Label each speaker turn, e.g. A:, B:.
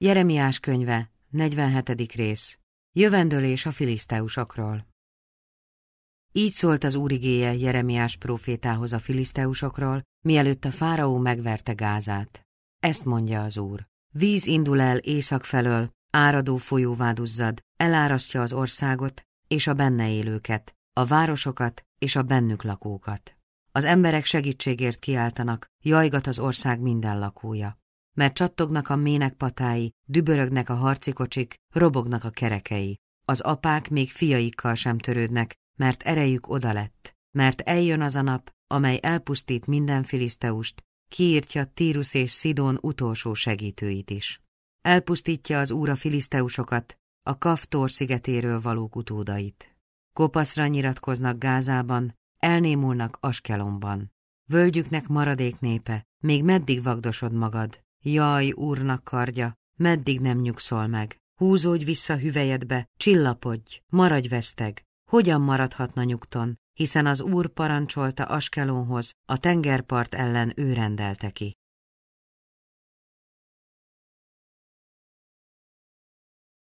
A: Jeremiás könyve, 47. rész. Jövendőlés a filiszteusokról. Így szólt az Úr igéje Jeremiás profétához a filiszteusokról, mielőtt a fáraó megverte Gázát. Ezt mondja az Úr. Víz indul el észak felől, áradó folyó vádúzzad, elárasztja az országot és a benne élőket, a városokat és a bennük lakókat. Az emberek segítségért kiáltanak, jajgat az ország minden lakója mert csattognak a mének patái, dübörögnek a kocsik, robognak a kerekei. Az apák még fiaikkal sem törődnek, mert erejük oda lett, mert eljön az a nap, amely elpusztít minden filiszteust, kiírtja Tírus és Szidón utolsó segítőit is. Elpusztítja az úra filiszteusokat, a Kaftor szigetéről való utódait. Kopaszra nyiratkoznak Gázában, elnémulnak Askelonban. Völgyüknek maradék népe, még meddig vagdosod magad, Jaj, úrnak kardja, meddig nem nyugszol meg? Húzódj vissza hüvelyedbe, csillapodj, maradj veszteg. Hogyan maradhatna nyugton, hiszen az úr parancsolta Askelonhoz, a tengerpart ellen ő rendelte ki.